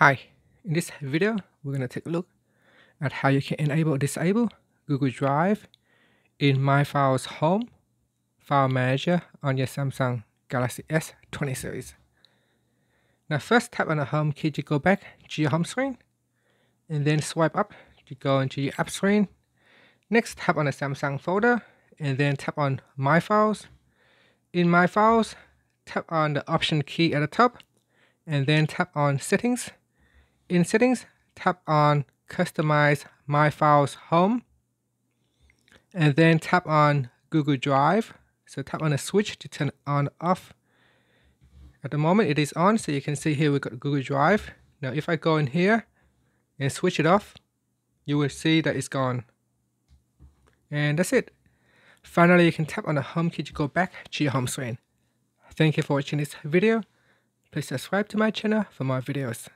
Hi, in this video, we're going to take a look at how you can enable or disable Google Drive in My Files Home File Manager on your Samsung Galaxy S20 series. Now first tap on the home key to go back to your home screen and then swipe up to go into your app screen. Next tap on the Samsung folder and then tap on My Files. In My Files, tap on the option key at the top and then tap on Settings in Settings, tap on Customize My Files Home, and then tap on Google Drive. So tap on the switch to turn on off. At the moment it is on, so you can see here we've got Google Drive. Now if I go in here and switch it off, you will see that it's gone. And that's it. Finally, you can tap on the home key to go back to your home screen. Thank you for watching this video. Please subscribe to my channel for more videos.